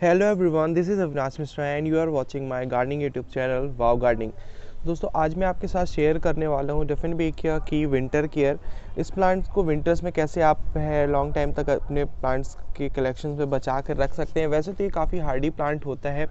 hello everyone this is Avinash Mishra and you are watching my gardening YouTube channel wow gardening दोस्तों आज मैं आपके साथ शेयर करने वाला हूँ डिफरेंट बेकिया की विंटर केयर इस प्लांट्स को विंटर्स में कैसे आप है लॉन्ग टाइम तक अपने प्लांट्स के कलेक्शन में बचा कर रख सकते हैं वैसे तो ये काफ़ी हार्डी प्लांट होता है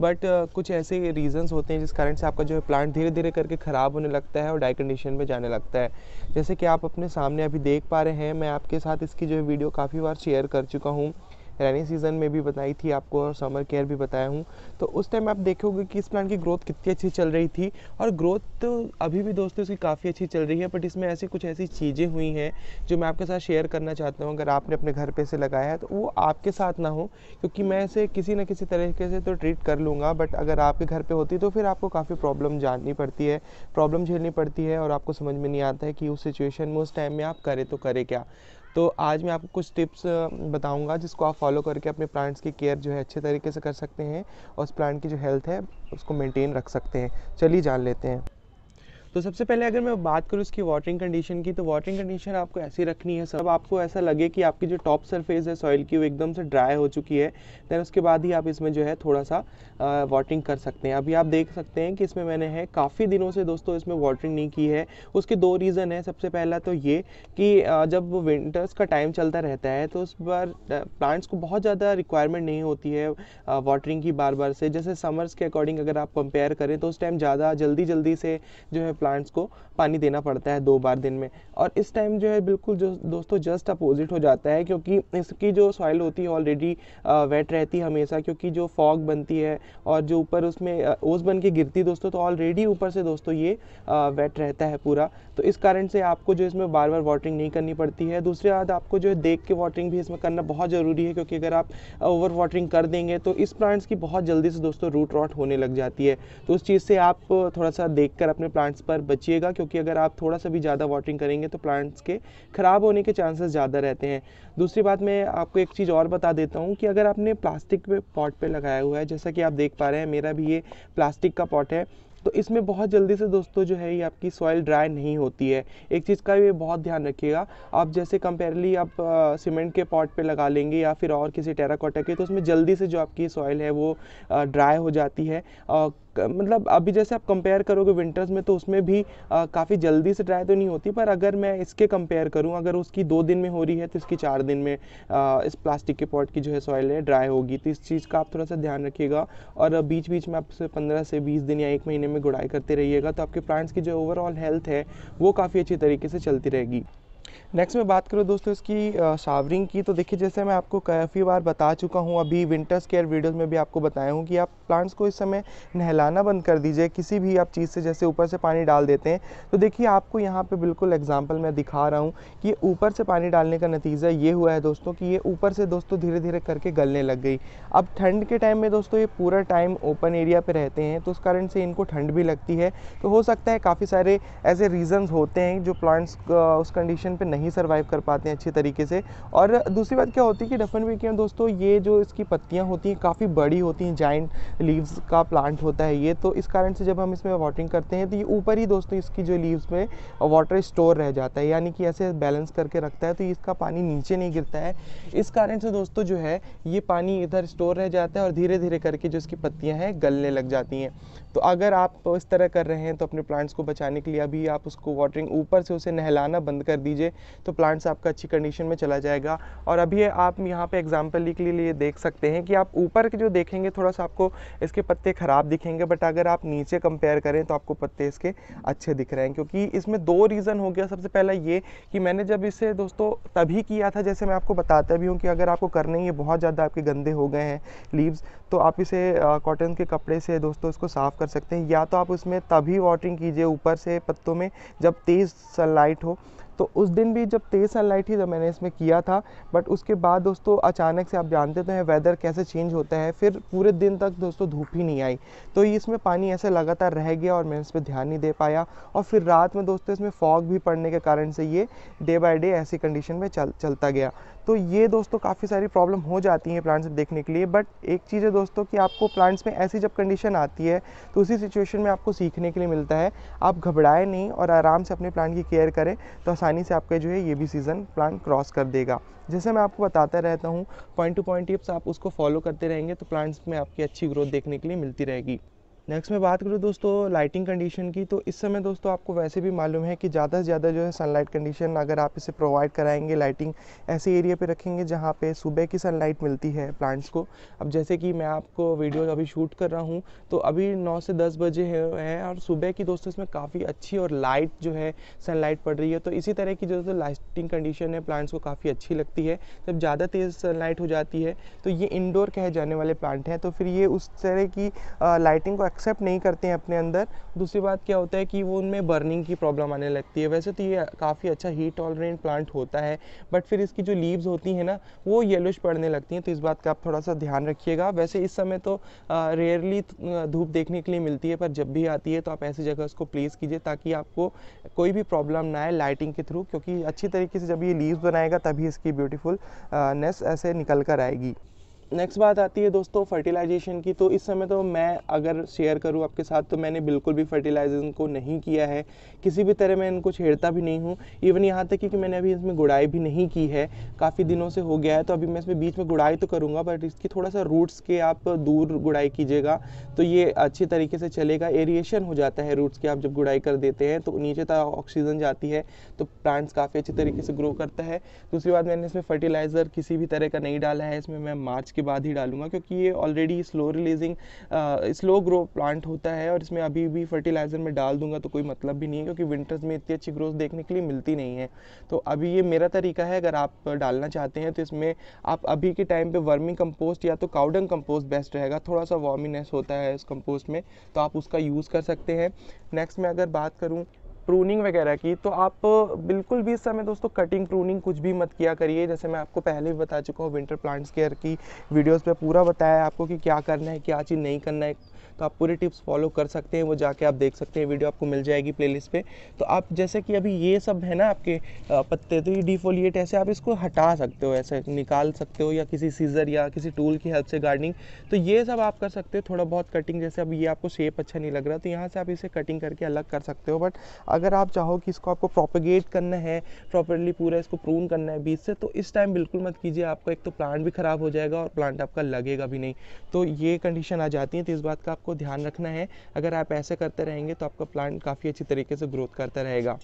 बट uh, कुछ ऐसे रीजंस होते हैं जिस कारण से आपका जो है प्लांट धीरे धीरे करके ख़राब होने लगता है और डाई कंडीशन में जाने लगता है जैसे कि आप अपने सामने अभी देख पा रहे हैं मैं आपके साथ इसकी जो है वीडियो काफ़ी बार शेयर कर चुका हूँ रेनी सीजन में भी बताई थी आपको और समर केयर भी बताया हूँ तो उस टाइम आप देखोगे कि इस प्लांट की ग्रोथ कितनी अच्छी चल रही थी और ग्रोथ तो अभी भी दोस्तों इसकी काफ़ी अच्छी चल रही है बट इसमें ऐसी कुछ ऐसी चीज़ें हुई हैं जो मैं आपके साथ शेयर करना चाहता हूँ अगर आपने अपने घर पर से लगाया है तो वो आपके साथ ना हो क्योंकि मैं इसे किसी न किसी तरीके से तो ट्रीट कर लूँगा बट अगर आपके घर पर होती तो फिर आपको काफ़ी प्रॉब्लम जाननी पड़ती है प्रॉब्लम झेलनी पड़ती है और आपको समझ में नहीं आता है कि उस सिचुएशन में उस टाइम में आप करें तो करें क्या तो आज मैं आपको कुछ टिप्स बताऊंगा जिसको आप फॉलो करके अपने प्लांट्स की केयर जो है अच्छे तरीके से कर सकते हैं और उस प्लांट की जो हेल्थ है उसको मेंटेन रख सकते हैं चलिए जान लेते हैं तो सबसे पहले अगर मैं बात करूँ उसकी वाटरिंग कंडीशन की तो वाटरिंग कंडीशन आपको ऐसी रखनी है सब आपको ऐसा लगे कि आपकी जो टॉप सरफेस है सॉइल की वो एकदम से ड्राई हो चुकी है दैन उसके बाद ही आप इसमें जो है थोड़ा सा वाटरिंग कर सकते हैं अभी आप देख सकते हैं कि इसमें मैंने है काफ़ी दिनों से दोस्तों इसमें वाटरिंग नहीं की है उसके दो रीज़न है सबसे पहला तो ये कि जब विंटर्स का टाइम चलता रहता है तो उस बार प्लांट्स को बहुत ज़्यादा रिक्वायरमेंट नहीं होती है वाटरिंग की बार बार से जैसे समर्स के अकॉर्डिंग अगर आप कंपेयर करें तो उस टाइम ज़्यादा जल्दी जल्दी से जो है प्लांट्स को पानी देना पड़ता है दो बार दिन में और इस टाइम जो है बिल्कुल जो दोस्तों जस्ट अपोजिट हो जाता है क्योंकि इसकी जो सॉइल होती है ऑलरेडी वेट रहती है हमेशा क्योंकि जो फॉग बनती है और जो ऊपर उसमें ओस बन के गिरती है दोस्तों तो ऑलरेडी ऊपर से दोस्तों ये वेट रहता है पूरा तो इस कारण से आपको जो इसमें बार बार वाटरिंग नहीं करनी पड़ती है दूसरी बात आपको जो है देख के वाटरिंग भी इसमें करना बहुत ज़रूरी है क्योंकि अगर आप ओवर वाटरिंग कर देंगे तो इस प्लांट्स की बहुत जल्दी से दोस्तों रूट रॉट होने लग जाती है तो उस चीज़ से आप थोड़ा सा देख अपने प्लांट्स पर पर बचिएगा क्योंकि अगर आप थोड़ा सा भी ज़्यादा वाटरिंग करेंगे तो प्लांट्स के ख़राब होने के चांसेस ज़्यादा रहते हैं दूसरी बात मैं आपको एक चीज़ और बता देता हूँ कि अगर आपने प्लास्टिक पे पॉट पे लगाया हुआ है जैसा कि आप देख पा रहे हैं मेरा भी ये प्लास्टिक का पॉट है तो इसमें बहुत जल्दी से दोस्तों जो है ये आपकी सॉइल ड्राई नहीं होती है एक चीज़ का ये बहुत ध्यान रखिएगा आप जैसे कंपेयरली आप सीमेंट के पॉट पे लगा लेंगे या फिर और किसी टेराकोटा के तो उसमें जल्दी से जो आपकी सॉइल है वो ड्राई हो जाती है आ, मतलब अभी जैसे आप कंपेयर करोगे विंटर्स में तो उसमें भी काफ़ी जल्दी से ड्राई तो नहीं होती पर अगर मैं इसके कंपेयर करूँ अगर उसकी दो दिन में हो रही है तो इसकी चार दिन में आ, इस प्लास्टिक के पॉट की जो है सॉइल है ड्राई होगी तो इस चीज़ का आप थोड़ा सा ध्यान रखिएगा और बीच बीच में आप पंद्रह से बीस दिन या एक महीने में गुड़ाई करते रहिएगा तो आपके प्लांट्स की जो ओवरऑल हेल्थ है वो काफ़ी अच्छी तरीके से चलती रहेगी नेक्स्ट में बात करूँ दोस्तों इसकी शावरिंग की तो देखिए जैसे मैं आपको काफ़ी बार बता चुका हूँ अभी विंटर्स केयर वीडियोज़ में भी आपको बताया हूँ कि आप प्लांट्स को इस समय नहलाना बंद कर दीजिए किसी भी आप चीज़ से जैसे ऊपर से पानी डाल देते हैं तो देखिए आपको यहाँ पर बिल्कुल एग्जाम्पल मैं दिखा रहा हूँ कि ऊपर से पानी डालने का नतीजा ये हुआ है दोस्तों कि ये ऊपर से दोस्तों धीरे धीरे करके गलने लग गई अब ठंड के टाइम में दोस्तों ये पूरा टाइम ओपन एरिया पर रहते हैं तो उस कारण से इनको ठंड भी लगती है तो हो सकता है काफ़ी सारे ऐसे रीज़न्स होते हैं जो प्लांट्स उस कंडीशन पर पे नहीं सर्वाइव कर पाते हैं अच्छे तरीके से और दूसरी बात क्या होती है कि डफन विकियम दोस्तों ये जो इसकी पत्तियाँ होती हैं काफ़ी बड़ी होती हैं जाइंट लीव्स का प्लांट होता है ये तो इस कारण से जब हम इसमें वाटरिंग करते हैं तो ये ऊपर ही दोस्तों इसकी जो लीव्स में वाटर स्टोर रह जाता है यानी कि ऐसे बैलेंस करके रखता है तो इसका पानी नीचे नहीं गिरता है इस कारण से दोस्तों जो है ये पानी इधर स्टोर रह जाता है और धीरे धीरे करके जो इसकी पत्तियाँ हैं गलने लग जाती हैं तो अगर आप तो इस तरह कर रहे हैं तो अपने प्लांट्स को बचाने के लिए अभी आप उसको वाटरिंग ऊपर से उसे नहलाना बंद कर दीजिए तो प्लांट्स आपका अच्छी कंडीशन में चला जाएगा और अभी आप यहाँ पे एग्जाम्पल के लिए देख सकते हैं कि आप ऊपर के जो देखेंगे थोड़ा सा आपको इसके पत्ते ख़राब दिखेंगे बट अगर आप नीचे कंपेयर करें तो आपको पत्ते इसके अच्छे दिख रहे हैं क्योंकि इसमें दो रीज़न हो गया सबसे पहला ये कि मैंने जब इसे दोस्तों तभी किया था जैसे मैं आपको बताता भी हूँ कि अगर आपको करने ये बहुत ज़्यादा आपके गंदे हो गए हैं लीव्स तो आप इसे कॉटन के कपड़े से दोस्तों इसको साफ़ कर सकते हैं या तो आप उसमें तभी वाटरिंग कीजिए ऊपर से पत्तों में जब तेज़ सनलाइट हो तो उस दिन भी जब तेज़ सनलाइट थी तो मैंने इसमें किया था बट उसके बाद दोस्तों अचानक से आप जानते तो हैं वेदर कैसे चेंज होता है फिर पूरे दिन तक दोस्तों धूप ही नहीं आई तो इसमें पानी ऐसे लगातार रह गया और मैं इस पर ध्यान नहीं दे पाया और फिर रात में दोस्तों इसमें फॉग भी पड़ने के कारण से ये डे बाई डे ऐसी कंडीशन में चल चलता गया तो ये दोस्तों काफ़ी सारी प्रॉब्लम हो जाती है प्लांट्स देखने के लिए बट एक चीज़ है दोस्तों कि आपको प्लांट्स में ऐसी जब कंडीशन आती है तो उसी सिचुएशन में आपको सीखने के लिए मिलता है आप घबराएं नहीं और आराम से अपने प्लांट की केयर करें तो आसानी से आपका जो है ये भी सीज़न प्लांट क्रॉस कर देगा जैसे मैं आपको बताता रहता हूँ पॉइंट टू पॉइंट टिप्स आप उसको फॉलो करते रहेंगे तो प्लांट्स में आपकी अच्छी ग्रोथ देखने के लिए मिलती रहेगी नेक्स्ट मैं बात करूँ दोस्तों लाइटिंग कंडीशन की तो इस समय दोस्तों आपको वैसे भी मालूम है कि ज़्यादा से ज़्यादा जो है सनलाइट कंडीशन अगर आप इसे प्रोवाइड कराएंगे लाइटिंग ऐसे एरिया पे रखेंगे जहाँ पे सुबह की सनलाइट मिलती है प्लांट्स को अब जैसे कि मैं आपको वीडियो अभी शूट कर रहा हूँ तो अभी नौ से दस बजे हैं और सुबह की दोस्तों इसमें काफ़ी अच्छी और लाइट जो है सनलाइट पड़ रही है तो इसी तरह की जो दोस्तों लाइटिंग कंडीशन है प्लांट्स को काफ़ी अच्छी लगती है जब ज़्यादा तेज़ सनलाइट हो जाती है तो ये इनडोर कहे जाने वाले प्लांट हैं तो फिर ये उस तरह की लाइटिंग को एक्सेप्ट नहीं करते हैं अपने अंदर दूसरी बात क्या होता है कि वो उनमें बर्निंग की प्रॉब्लम आने लगती है वैसे तो ये काफ़ी अच्छा हीट टॉलरेंट प्लांट होता है बट फिर इसकी जो लीव्स होती हैं ना वो येलोश पड़ने लगती हैं तो इस बात का आप थोड़ा सा ध्यान रखिएगा वैसे इस समय तो रेयरली धूप देखने के लिए मिलती है पर जब भी आती है तो आप ऐसी जगह उसको प्लेस कीजिए ताकि आपको कोई भी प्रॉब्लम ना आए लाइटिंग के थ्रू क्योंकि अच्छी तरीके से जब ये लीव्स बनाएगा तभी इसकी ब्यूटीफुल नेस ऐसे निकल कर आएगी नेक्स्ट बात आती है दोस्तों फर्टिलाइजेशन की तो इस समय तो मैं अगर शेयर करूं आपके साथ तो मैंने बिल्कुल भी फर्टिलाइजेशन को नहीं किया है किसी भी तरह मैं इनको छेड़ता भी नहीं हूं इवन यहां तक कि, मैंने अभी इसमें गुड़ाई भी नहीं की है काफ़ी दिनों से हो गया है तो अभी मैं इसमें बीच में गुड़ाई तो करूँगा बट इसकी थोड़ा सा रूट्स के आप दूर गुड़ाई कीजिएगा तो ये अच्छी तरीके से चलेगा एरिएशन हो जाता है रूट्स के आप जब गुड़ाई कर देते हैं तो नीचे तक ऑक्सीजन जाती है तो प्लांट्स काफ़ी अच्छी तरीके से ग्रो करता है दूसरी बात मैंने इसमें फर्टिलाइज़र किसी भी तरह का नहीं डाला है इसमें मैं मार्च के बाद ही डालूंगा क्योंकि ये already slow releasing slow grow plant होता है और इसमें अभी भी फर्टिलाइज़र में डाल दूंगा तो कोई मतलब भी नहीं है क्योंकि विंटर्स में इतनी अच्छी ग्रोथ देखने के लिए मिलती नहीं है तो अभी ये मेरा तरीका है अगर आप डालना चाहते हैं तो इसमें आप अभी के टाइम पर वर्मिंग कम्पोस्ट या तो काउडन कम्पोस्ट बेस्ट रहेगा थोड़ा सा वार्मिनेस होता है इस कम्पोस्ट में तो आप उसका यूज़ कर सकते हैं नेक्स्ट मैं अगर बात करूँ प्रूनिंग वगैरह की तो आप बिल्कुल भी इस समय दोस्तों कटिंग प्रूनिंग कुछ भी मत किया करिए जैसे मैं आपको पहले भी बता चुका हूँ विंटर प्लांट्स केयर की वीडियोस पे पूरा बताया है आपको कि क्या करना है क्या चीज़ नहीं करना है तो आप पूरे टिप्स फॉलो कर सकते हैं वो जाके आप देख सकते हैं वीडियो आपको मिल जाएगी प्लेलिस्ट पे तो आप जैसे कि अभी ये सब है ना आपके पत्ते तो ये डिफोलिएट ऐसे आप इसको हटा सकते हो ऐसे निकाल सकते हो या किसी सीज़र या किसी टूल की हेल्प से गार्डनिंग तो ये सब आप कर सकते हो थोड़ा बहुत कटिंग जैसे अब ये आपको शेप अच्छा नहीं लग रहा तो यहाँ से आप इसे कटिंग करके अलग कर सकते हो बट अगर आप चाहो कि इसको आपको प्रोपेगेट करना है प्रॉपरली पूरा इसको प्रून करना है बीच से तो इस टाइम बिल्कुल मत कीजिए आपका एक तो प्लांट भी ख़राब हो जाएगा और प्लांट आपका लगेगा भी नहीं तो ये कंडीशन आ जाती है तो इस बात का आप आपको ध्यान रखना है अगर आप ऐसे करते रहेंगे तो आपका प्लांट काफ़ी अच्छी तरीके से ग्रोथ करता रहेगा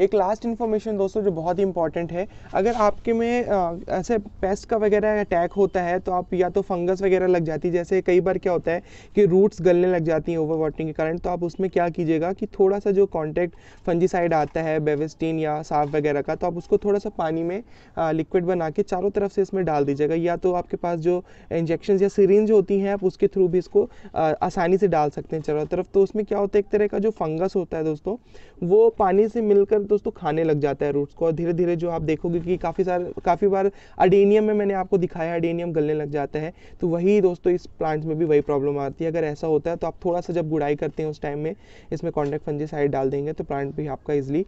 एक लास्ट इन्फॉर्मेशन दोस्तों जो बहुत ही इंपॉर्टेंट है अगर आपके में आ, ऐसे पेस्ट का वगैरह अटैक होता है तो आप या तो फंगस वगैरह लग जाती है जैसे कई बार क्या होता है कि रूट्स गलने लग जाती हैं ओवर वाटरिंग के कारण तो आप उसमें क्या कीजिएगा कि थोड़ा सा जो कॉन्टैक्ट फंजीसाइड आता है बेवेस्टीन या साफ वगैरह का तो आप उसको थोड़ा सा पानी में लिक्विड बना के चारों तरफ से इसमें डाल दीजिएगा या तो आपके पास जो इंजेक्शन या सीरेंज होती हैं आप उसके थ्रू भी इसको आसानी से डाल सकते हैं चारों तरफ तो उसमें क्या होता है एक तरह का जो फंगस होता है दोस्तों वो पानी से मिलकर तो दोस्तों खाने लग जाता है रूट्स को और धीरे धीरे जो आप देखोगे कि काफ़ी सारे काफ़ी बार अडेनियम में मैंने आपको दिखाया अडेनियम गलने लग जाता है तो वही दोस्तों इस प्लांट्स में भी वही प्रॉब्लम आती है अगर ऐसा होता है तो आप थोड़ा सा जब गुड़ाई करते हैं उस टाइम में इसमें कॉन्टैक्ट साइड डाल देंगे तो प्लांट भी आपका इजिली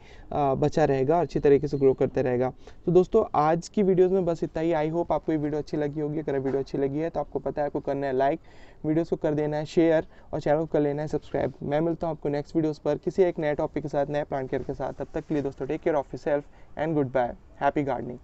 बचा रहेगा और अच्छी तरीके से ग्रो करते रहेगा तो दोस्तों आज की वीडियोज़ में बस इतना ही आई होप आपको ये वीडियो अच्छी लगी होगी अगर वीडियो अच्छी लगी है तो आपको पता है आपको करना है लाइक वीडियोस को कर देना है शेयर और चैनल को कर लेना है सब्सक्राइब मैं मिलता हूँ आपको नेक्स्ट वीडियोस पर किसी एक नए टॉपिक के साथ नए प्लांट केयर के साथ तब तक तक के लिए दोस्तों take care of yourself and good bye happy gardening